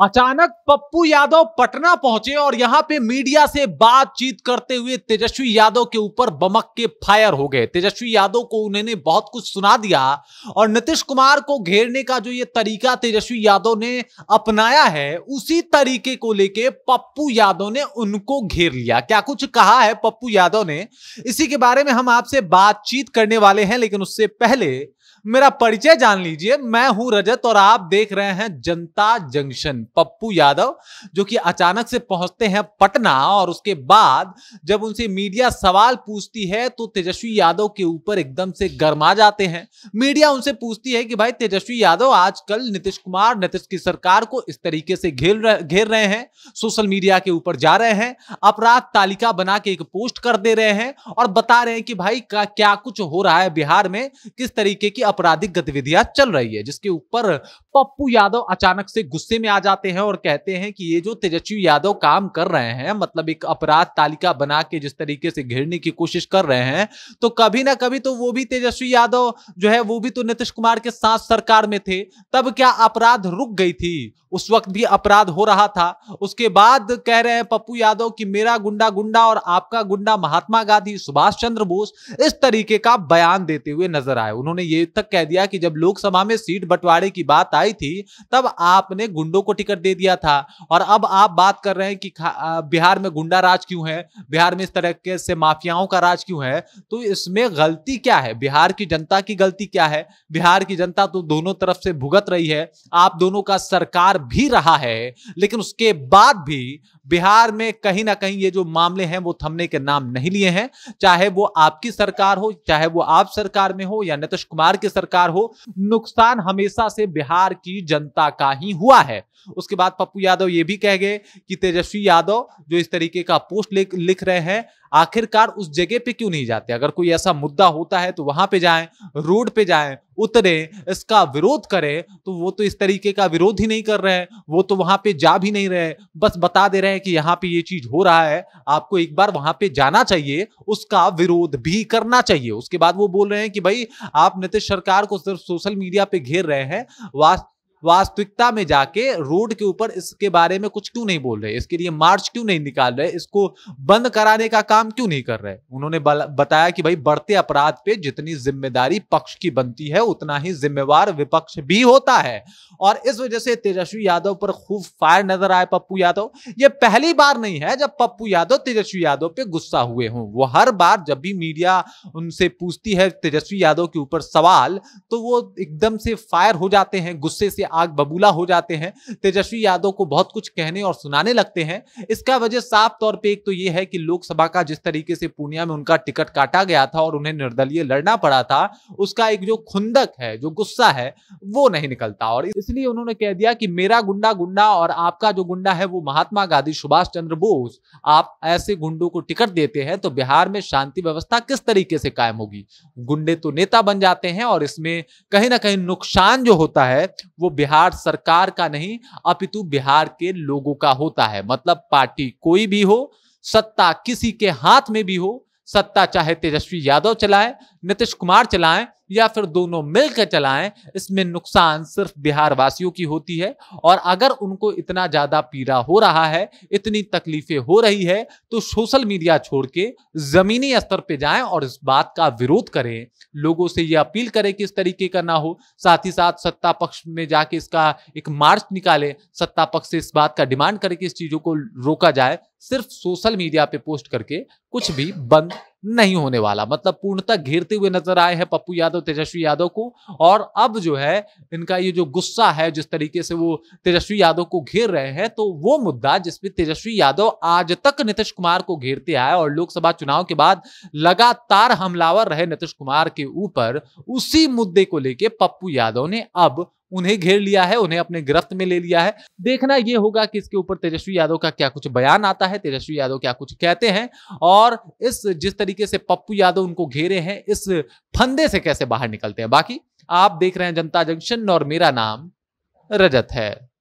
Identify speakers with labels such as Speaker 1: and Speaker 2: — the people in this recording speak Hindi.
Speaker 1: अचानक पप्पू यादव पटना पहुंचे और यहां पे मीडिया से बातचीत करते हुए तेजस्वी यादव के ऊपर बमक के फायर हो गए तेजस्वी यादव को उन्होंने बहुत कुछ सुना दिया और नीतीश कुमार को घेरने का जो ये तरीका तेजस्वी यादव ने अपनाया है उसी तरीके को लेके पप्पू यादव ने उनको घेर लिया क्या कुछ कहा है पप्पू यादव ने इसी के बारे में हम आपसे बातचीत करने वाले हैं लेकिन उससे पहले मेरा परिचय जान लीजिए मैं हूं रजत और आप देख रहे हैं जनता जंक्शन पप्पू यादव जो कि अचानक से पहुंचते हैं पटना और उसके बाद जब उनसे मीडिया सवाल पूछती है तो तेजस्वी यादव के ऊपर एकदम से गर्मा जाते हैं मीडिया उनसे पूछती है कि भाई तेजस्वी यादव आजकल नीतीश कुमार नीतीश की सरकार को इस तरीके से घेर घेर रहे हैं सोशल मीडिया के ऊपर जा रहे हैं अपराध तालिका बना के एक पोस्ट कर दे रहे हैं और बता रहे हैं कि भाई क्या कुछ हो रहा है बिहार में किस तरीके की आपराधिक गतिविधियां चल रही है जिसके ऊपर पप्पू यादव अचानक से गुस्से में आ जाते हैं और कहते हैं कि ये जो तेजस्वी यादव काम कर रहे हैं मतलब एक अपराध तालिका बना के जिस तरीके से घेरने की कोशिश कर रहे हैं तो कभी ना कभी तो वो भी तेजस्वी यादव जो है वो भी तो नीतीश कुमार के साथ सरकार में थे तब क्या अपराध रुक गई थी उस वक्त भी अपराध हो रहा था उसके बाद कह रहे हैं पप्पू यादव कि मेरा गुंडा गुंडा और आपका गुंडा महात्मा गांधी सुभाष चंद्र बोस इस तरीके का बयान देते हुए नजर आए उन्होंने ये तक तक कह दिया कि जब लोकसभा में सीट बंटवारे की बात आई थी तब आपने गुंडों को टिकट दे दिया था और अब आप बात कर रहे हैं कि बिहार में गुंडा राज क्यों है बिहार में इस तरह से माफियाओं का राज क्यों है तो इसमें गलती क्या है बिहार की जनता की गलती क्या है बिहार की जनता तो दोनों तरफ से भुगत रही है आप दोनों का सरकार भी रहा है लेकिन उसके बाद भी बिहार में कहीं ना कहीं ये जो मामले हैं वो थमने के नाम नहीं लिए हैं चाहे वो आपकी सरकार हो चाहे वो आप सरकार में हो या नीतीश कुमार की सरकार हो नुकसान हमेशा से बिहार की जनता का ही हुआ है उसके बाद पप्पू यादव ये भी कह गए कि तेजस्वी यादव जो इस तरीके का पोस्ट लिख रहे हैं आखिरकार उस जगह पे क्यों नहीं जाते अगर कोई ऐसा मुद्दा होता है तो वहां पे जाएं रोड पे जाएं उतरे इसका विरोध करें तो वो तो इस तरीके का विरोध ही नहीं कर रहे वो तो वहां पे जा भी नहीं रहे बस बता दे रहे हैं कि यहाँ पे ये चीज हो रहा है आपको एक बार वहां पे जाना चाहिए उसका विरोध भी करना चाहिए उसके बाद वो बोल रहे हैं कि भाई आप नीतीश सरकार को सिर्फ सोशल मीडिया पे घेर रहे हैं वास्तव वास्तविकता में जाके रोड के ऊपर इसके बारे में कुछ क्यों नहीं बोल रहे इसके लिए मार्च क्यों नहीं निकाल रहे इसको बंद कराने का काम क्यों नहीं कर रहे उन्होंने बताया कि भाई बढ़ते अपराध पे जितनी जिम्मेदारी पक्ष की बनती है उतना ही जिम्मेवार विपक्ष भी होता है और इस वजह से तेजस्वी यादव पर खूब फायर नजर आए पप्पू यादव ये पहली बार नहीं है जब पप्पू यादव तेजस्वी यादव पे गुस्सा हुए हों वो हर बार जब भी मीडिया उनसे पूछती है तेजस्वी यादव के ऊपर सवाल तो वो एकदम से फायर हो जाते हैं गुस्से से आग बबूला हो जाते हैं तेजस्वी यादव को बहुत कुछ कहने और सुनाने लगते हैं इसका वजह साफ तौर पर एक तो ये है कि लोकसभा का जिस तरीके से पूर्णिया में उनका टिकट काटा गया था और उन्हें निर्दलीय लड़ना पड़ा था उसका एक जो खुंदक है जो गुस्सा है वो नहीं निकलता और इसलिए उन्होंने कह दिया कि मेरा गुंडा गुंडा और आपका जो गुंडा है वो महात्मा गांधी सुभाष चंद्र बोस आप ऐसे गुंडों को टिकट देते हैं तो बिहार में शांति व्यवस्था किस तरीके से कायम होगी गुंडे तो नेता बन जाते हैं और इसमें कहीं ना कहीं नुकसान जो होता है वो बिहार सरकार का नहीं अपितु बिहार के लोगों का होता है मतलब पार्टी कोई भी हो सत्ता किसी के हाथ में भी हो सत्ता चाहे तेजस्वी यादव चलाएं नीतीश कुमार चलाएं या फिर दोनों मिलकर चलाएं इसमें नुकसान सिर्फ बिहार वासियों की होती है और अगर उनको इतना ज़्यादा पीड़ा हो रहा है इतनी तकलीफें हो रही है तो सोशल मीडिया छोड़ के ज़मीनी स्तर पर जाएं और इस बात का विरोध करें लोगों से ये अपील करें कि इस तरीके का ना हो साथ ही साथ सत्ता पक्ष में जाके इसका एक मार्च निकाले सत्ता पक्ष से इस बात का डिमांड करें कि इस चीज़ों को रोका जाए सिर्फ सोशल मीडिया पे पोस्ट करके कुछ भी बंद नहीं होने वाला मतलब पूर्णतः घेरते हुए नजर आए हैं पप्पू यादव तेजस्वी यादव को और अब जो है इनका ये जो गुस्सा है जिस तरीके से वो तेजस्वी यादव को घेर रहे हैं तो वो मुद्दा जिसपे तेजस्वी यादव आज तक नीतीश कुमार को घेरते आए और लोकसभा चुनाव के बाद लगातार हमलावर रहे नीतीश कुमार के ऊपर उसी मुद्दे को लेकर पप्पू यादव ने अब उन्हें घेर लिया है उन्हें अपने गिरफ्त में ले लिया है देखना यह होगा कि इसके ऊपर तेजस्वी यादव का क्या कुछ बयान आता है तेजस्वी यादव क्या कुछ कहते हैं और इस जिस तरीके से पप्पू यादव उनको घेरे हैं इस फंदे से कैसे बाहर निकलते हैं बाकी आप देख रहे हैं जनता जंक्शन और मेरा नाम रजत है